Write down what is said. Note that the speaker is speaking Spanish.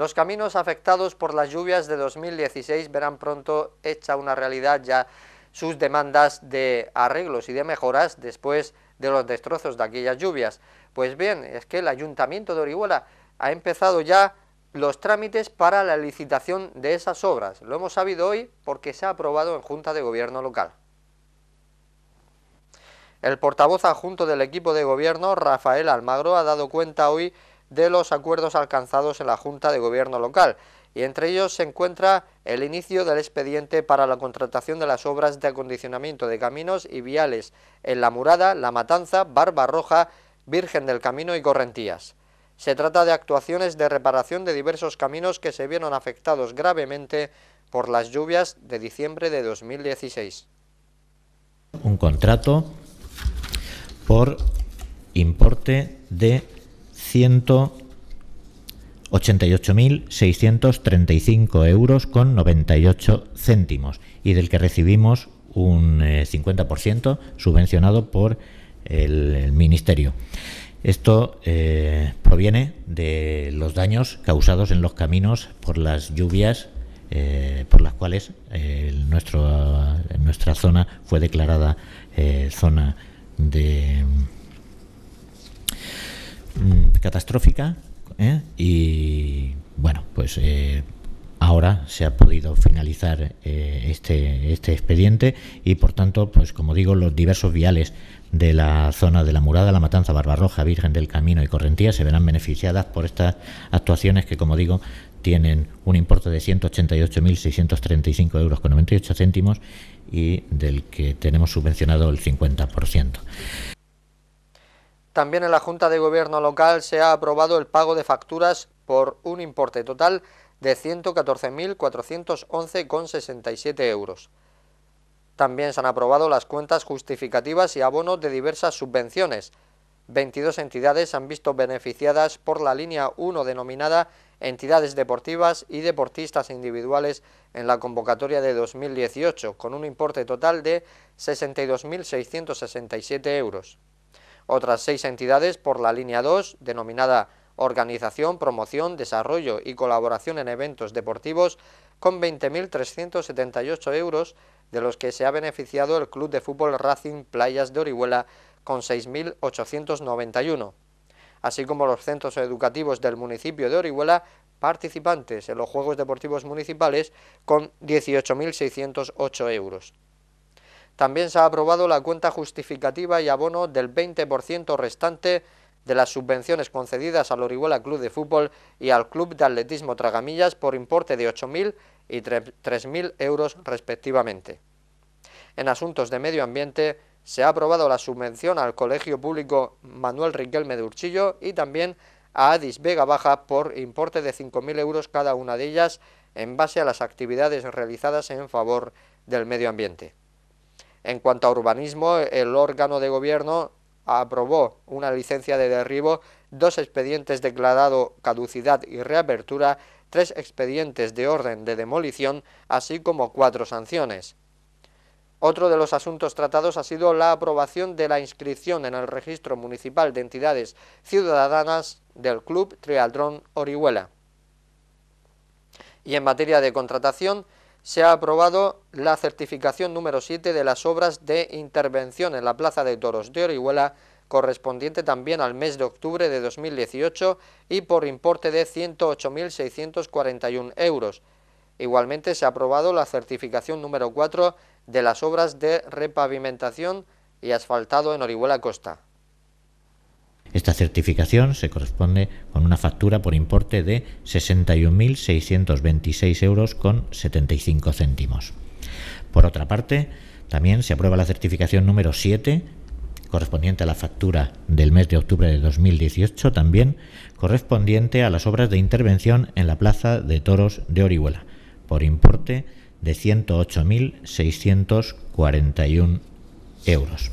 Los caminos afectados por las lluvias de 2016 verán pronto hecha una realidad ya sus demandas de arreglos y de mejoras después de los destrozos de aquellas lluvias. Pues bien, es que el Ayuntamiento de Orihuela ha empezado ya los trámites para la licitación de esas obras. Lo hemos sabido hoy porque se ha aprobado en Junta de Gobierno local. El portavoz adjunto del equipo de gobierno, Rafael Almagro, ha dado cuenta hoy de los acuerdos alcanzados en la Junta de Gobierno local, y entre ellos se encuentra el inicio del expediente para la contratación de las obras de acondicionamiento de caminos y viales en La Murada, La Matanza, Barba Roja, Virgen del Camino y Correntías. Se trata de actuaciones de reparación de diversos caminos que se vieron afectados gravemente por las lluvias de diciembre de 2016. Un contrato por importe de 188.635 euros con 98 céntimos y del que recibimos un 50% eh, subvencionado por el, Ministerio. Esto eh, proviene de los daños causados en los caminos por las lluvias eh, por las cuales nuestro, nuestra zona fue declarada zona de mm, catastrófica ¿eh? y bueno, pues eh, ahora se ha podido finalizar eh, este, este expediente y por tanto, pues como digo, los diversos viales de la zona de la Murada, La Matanza, Barbarroja, Virgen del Camino y Correntía se verán beneficiadas por estas actuaciones que, como digo, tienen un importe de 188.635 euros con 98 céntimos y del que tenemos subvencionado el 50%. También en la Junta de Gobierno local se ha aprobado el pago de facturas por un importe total de 114.411,67 euros. También se han aprobado las cuentas justificativas y abonos de diversas subvenciones. 22 entidades han visto beneficiadas por la línea 1 denominada entidades deportivas y deportistas individuales en la convocatoria de 2018, con un importe total de 62.667 euros. Otras seis entidades por la línea 2, denominada Organización, Promoción, Desarrollo y Colaboración en Eventos Deportivos, con 20.378 euros, de los que se ha beneficiado el Club de Fútbol Racing Playas de Orihuela, con 6.891, así como los centros educativos del municipio de Orihuela, participantes en los Juegos Deportivos Municipales, con 18.608 euros. También se ha aprobado la cuenta justificativa y abono del 20% restante de las subvenciones concedidas al Orihuela Club de Fútbol y al Club de Atletismo Tragamillas por importe de 8.000 y 3.000 euros respectivamente. En asuntos de medio ambiente se ha aprobado la subvención al Colegio Público Manuel Riquelme de Urchillo y también a Adis Vega Baja por importe de 5.000 euros cada una de ellas en base a las actividades realizadas en favor del medio ambiente. En cuanto a urbanismo, el órgano de gobierno aprobó una licencia de derribo, dos expedientes declarado caducidad y reapertura, tres expedientes de orden de demolición, así como cuatro sanciones. Otro de los asuntos tratados ha sido la aprobación de la inscripción en el Registro Municipal de Entidades Ciudadanas del Club Trialdrón Orihuela. Y en materia de contratación, se ha aprobado la certificación número 7 de las obras de intervención en la Plaza de Toros de Orihuela, correspondiente también al mes de octubre de 2018 y por importe de 108.641 euros. Igualmente se ha aprobado la certificación número 4 de las obras de repavimentación y asfaltado en Orihuela Costa. Esta certificación se corresponde con una factura por importe de 61.626 euros con 75 céntimos. Por otra parte, también se aprueba la certificación número 7 correspondiente a la factura del mes de octubre de 2018, también correspondiente a las obras de intervención en la Plaza de Toros de Orihuela, por importe de 108.641 euros.